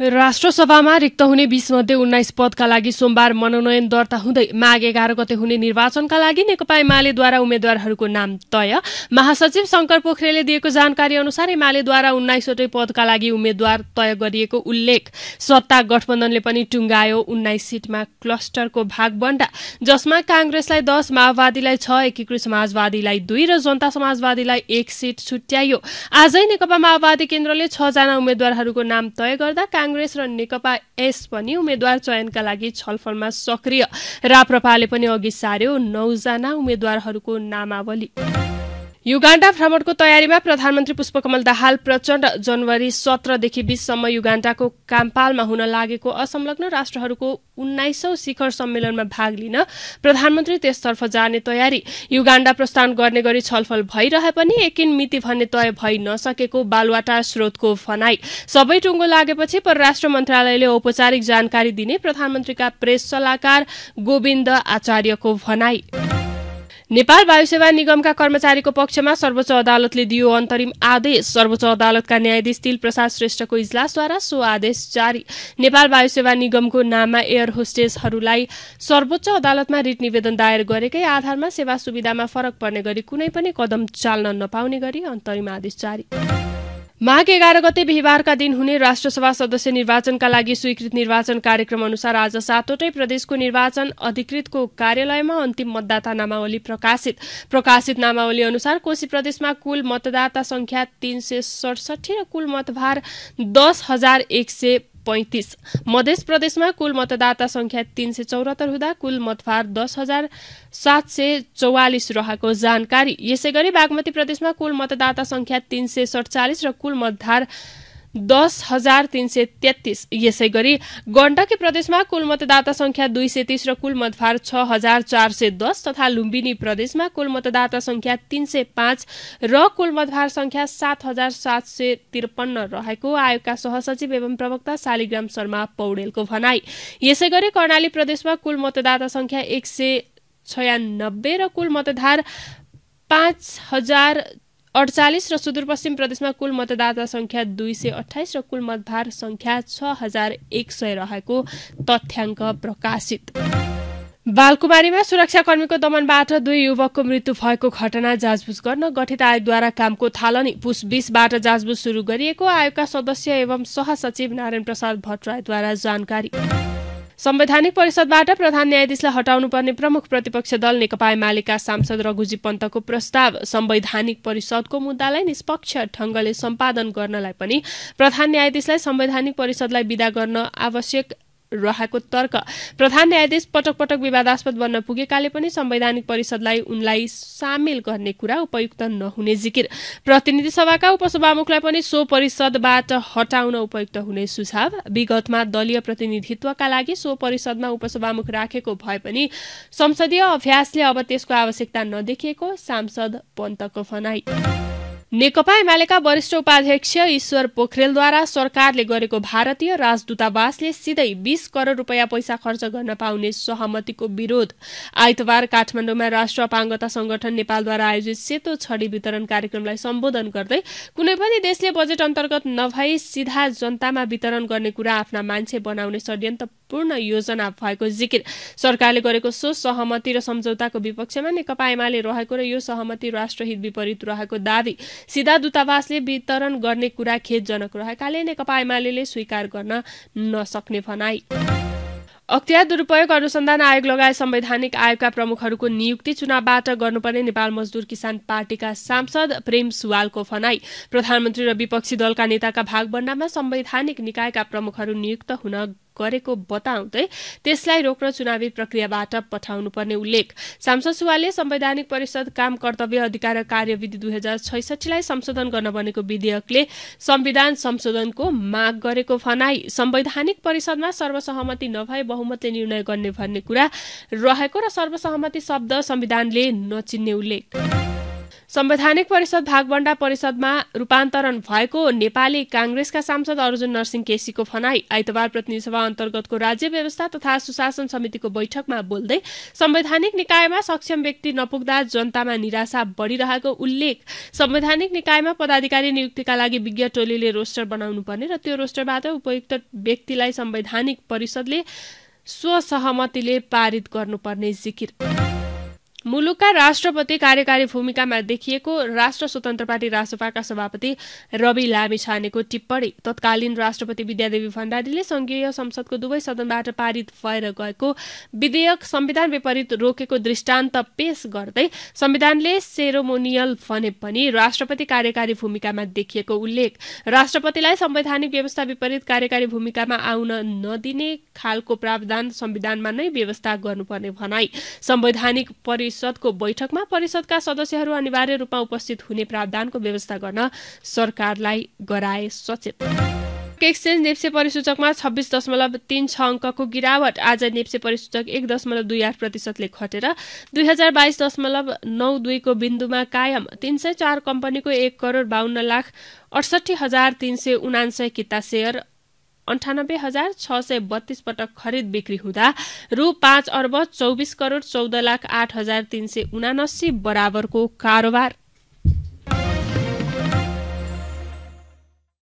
राष्ट्रसभामा रिक्त हुने बीसमध्ये उन्नाइस पदका लागि सोमबार मनोनयन दर्ता हुँदै माघ एघार गते हुने निर्वाचनका लागि नेकपा एमालेद्वारा उम्मेद्वारहरूको नाम तय महासचिव शंकर पोखरेलले दिएको जानकारी अनुसार एमालेद्वारा उन्नाइसवटै पदका लागि उम्मेद्वार तय गरिएको उल्लेख सत्ता गठबन्धनले पनि टुङ्गायो उन्नाइस सीटमा क्लस्टरको भागबण्डा जसमा काङ्ग्रेसलाई दस माओवादीलाई छ एकीकृत समाजवादीलाई दुई र जनता समाजवादीलाई एक सीट छुट्याइयो आजै नेकपा माओवादी केन्द्रले छजना उम्मेद्वारहरूको नाम तय गर्दा काङ्ग्रेस र नेकपा एस पनि उम्मेद्वार चयनका लागि छलफलमा सक्रिय राप्रपाले पनि अघि सार्यो नौजना उम्मेद्वारहरूको नामावली युगाण्डा भ्रमणको तयारीमा प्रधानमन्त्री पुष्पकमल दाहाल प्रचण्ड जनवरी सत्रदेखि बीससम्म युगाण्डाको काम्पालमा हुन लागेको असंलग्न राष्ट्रहरूको उन्नाइसौं शिखर सम्मेलनमा भाग लिन प्रधानमन्त्री त्यसतर्फ जाने तयारी युगाण्डा प्रस्थान गर्ने गरी छलफल भइरहे पनि एकिन मिति भन्ने तय भइ नसकेको बालुवाटा स्रोतको भनाई सबै टुङ्गो लागेपछि परराष्ट्र मन्त्रालयले औपचारिक जानकारी दिने प्रधानमन्त्रीका प्रेस सल्लाहकार गोविन्द आचार्यको भनाई नेपाल वायुसेवा निगमका कर्मचारीको पक्षमा सर्वोच्च अदालतले दियो अन्तरिम आदेश सर्वोच्च अदालतका न्यायाधीश तिल प्रसाद श्रेष्ठको इजलासद्वारा सो आदेश जारी नेपाल वायुसेवा निगमको नाममा एयर होस्टेसहरूलाई सर्वोच्च अदालतमा रिट निवेदन दायर गरेकै आधारमा सेवा सुविधामा फरक पर्ने गरी कुनै पनि कदम चाल्न नपाउने गरी अन्तरिम आदेश जारी माघ एघार गते बिहिबारका दिन हुने राष्ट्रसभा सदस्य निर्वाचनका लागि स्वीकृत निर्वाचन कार्यक्रम अनुसार आज सातवटै प्रदेशको निर्वाचन अधिकृतको कार्यालयमा अन्तिम मतदाता नामावली प्रकाशित प्रकाशित नामावली अनुसार कोशी प्रदेशमा कुल मतदाता संख्या तीन सय सडसठी र कुल मतभार दस हजार एक सय पैंतिस मध्य प्रदेशमा कुल मतदाता संख्या तीन सय चौरात्तर हुँदा कुल मतभार दस हजार सात सय चौवालिस रहेको जानकारी यसै गरी बागमती प्रदेशमा कुल मतदाता संख्या तीन सय सडचालिस र कुल मतधार दस हजार तीन सय तेत्तिस यसै गरी गण्डकी प्रदेशमा कुल मतदाता संख्या दुई सय तीस र कुल मतभार छ हजार चार सय दस तथा लुम्बिनी प्रदेशमा कुल मतदाता संख्या तीन सय पाँच र कुल मतभार संख्या सात हजार सात सय त्रिपन्न रहेको आयोगका सहसचिव एवं प्रवक्ता शालिग्राम शर्मा पौडेलको भनाई यसै गरी कर्णाली प्रदेशमा कुल मतदाता संख्या एक सय छयानब्बे र कुल मतदार पाँच हजार अडचालिस र सुदूरपश्चिम प्रदेशमा कुल मतदाता संख्या दुई सय अठाइस र कुल मतभार संख्या छ हजार एक सय रहेको तथ्याङ्क प्रकाशित बालकुमारीमा सुरक्षाकर्मीको दमनबाट दुई युवकको मृत्यु भएको घटना जाँचबुझ गर्न गठित आयोगद्वारा कामको थालनी पुस बीसबाट जाँचबुझ सुरु गरिएको आयोगका सदस्य एवं सहसचिव नारायण प्रसाद भट्टराईद्वारा जानकारी संवैधानिक परिषदबाट प्रधान न्यायाधीशलाई हटाउनुपर्ने प्रमुख प्रतिपक्ष दल नेकपा एमालेका सांसद रघुजी पन्तको प्रस्ताव संवैधानिक परिषदको मुद्दालाई निष्पक्ष ढंगले सम्पादन गर्नलाई पनि प्रधान न्यायाधीशलाई संवैधानिक परिषदलाई विदा गर्न आवश्यक रहेको तर्क प्रधान न्यायाधीश पटक पटक विवादास्पद बन्न पुगेकाले पनि संवैधानिक परिषदलाई उनलाई सामेल गर्ने कुरा उपयुक्त नहुने जिकिर प्रतिनिधि सभाका उपसभामुखलाई पनि सो परिषदबाट हटाउन उपयुक्त हुने सुझाव विगतमा दलीय प्रतिनिधित्वका लागि सो परिषदमा उपसभामुख राखेको भए पनि संसदीय अभ्यासले अब त्यसको आवश्यकता नदेखिएको सांसद पन्तको भनाई नेकपा एमालेका वरिष्ठ उपाध्यक्ष ईश्वर पोखरेलद्वारा सरकारले गरेको भारतीय राजदूतावासले सिधै बीस करोड़ रूपियाँ पैसा खर्च गर्न पाउने सहमतिको विरोध आइतबार काठमाडौँमा राष्ट्र अपाङ्गता संगठन नेपालद्वारा आयोजित सेतो छडी वितरण कार्यक्रमलाई सम्बोधन गर्दै कुनै पनि देशले बजेट अन्तर्गत नभई सिधा जनतामा वितरण गर्ने कुरा आफ्ना मान्छे बनाउने षड्यन्त्रपूर्ण योजना भएको जिकिर सरकारले गरेको सो सहमति र सम्झौताको विपक्षमा नेकपा एमाले रहेको र यो सहमति राष्ट्रहित विपरीत रहेको दावी सिधा दूतावासले वितरण गर्ने कुरा खेदजनक रहेकाले नेकपा एमाले स्वीकार गर्न नसक्ने भनाई अख्तियार दुरूपयोग अनुसन्धान आयोग लगायत संवैधानिक आयोगका प्रमुखहरूको नियुक्ति चुनावबाट गर्नुपर्ने नेपाल मजदुर किसान पार्टीका सांसद प्रेम सुवालको भनाई प्रधानमन्त्री र विपक्षी दलका नेताका भागबण्डामा संवैधानिक निकायका प्रमुखहरू नियुक्त हुन गरेको बताउँदै त्यसलाई रोक्न चुनावी प्रक्रियाबाट पठाउनुपर्ने उल्लेख सांसद सुवालले संवैधानिक परिषद काम कर्तव्य अधिकार कार्यविधि दुई हजार छैसठीलाई संशोधन गर्न बनेको विधेयकले संविधान संशोधनको माग गरेको भनाई संवैधानिक परिषदमा सर्वसहमति नभए बहुमतले निर्णय गर्ने भन्ने कुरा रहेको र सर्वसहमति शब्द संविधानले नचिन्ने उल्लेख संवैधानिक परिषद भागवण्डा परिषदमा रूपान्तरण भएको नेपाली काङ्ग्रेसका सांसद अर्जुन नरसिंह केसीको फनाई आइतबार प्रतिनिधिसभा अन्तर्गतको राज्य व्यवस्था तथा सुशासन समितिको बैठकमा बोल्दै संवैधानिक निकायमा सक्षम व्यक्ति नपुग्दा जनतामा निराशा बढ़िरहेको उल्लेख संवैधानिक निकायमा पदाधिकारी नियुक्तिका लागि विज्ञ टोलीले रोस्टर बनाउनुपर्ने र त्यो रोस्टरबाट उपयुक्त व्यक्तिलाई संवैधानिक परिषदले स्वसहमतिले पारित गर्नुपर्ने जिकिर मुलुकका राष्ट्रपति कार्यकारी भूमिकामा देखिएको राष्ट्र स्वतन्त्र पार्टी राजपाका सभापति रवि लामी टिप्पणी तत्कालीन राष्ट्रपति विद्यादेवी भण्डारीले संघीय संसदको दुवै सदनबाट पारित भएर गएको विधेयक संविधान विपरीत रोकेको दृष्टान्त पेश गर्दै संविधानले सेरोमोनियल भने पनि राष्ट्रपति कार्यकारी भूमिकामा देखिएको उल्लेख राष्ट्रपतिलाई संवैधानिक व्यवस्था विपरीत कार्यकारी भूमिकामा आउन नदिने खालको प्रावधान संविधानमा नै व्यवस्था गर्नुपर्ने भनाई संवैधानिक परिषदको बैठकमा परिषदका सदस्यहरू अनिवार्य रूपमा उपस्थित हुने प्रावधानको व्यवस्था गर्न सरकारलाई गराए सचेत एक्सचेन्ज नेप्से परिसूचकमा छब्बिस दशमलव तीन छ अङ्कको गिरावट आज नेप्से परिसूचक एक दशमलव दुई आठ प्रतिशतले खटेर दुई हजार बाइस दशमलव नौ दुईको बिन्दुमा कायम तिन सय चार कम्पनीको एक करोड बाहन्न लाख अडसठी हजार तिन सय उनान्सय किता सेयर अन्ठानब्बे हजार छ सय बत्तीस पटक खरिद बिक्री हुँदा रु पाँच अर्ब चौबिस करोड चौध लाख आठ हजार तीन सय उनासी बराबरको कारोबार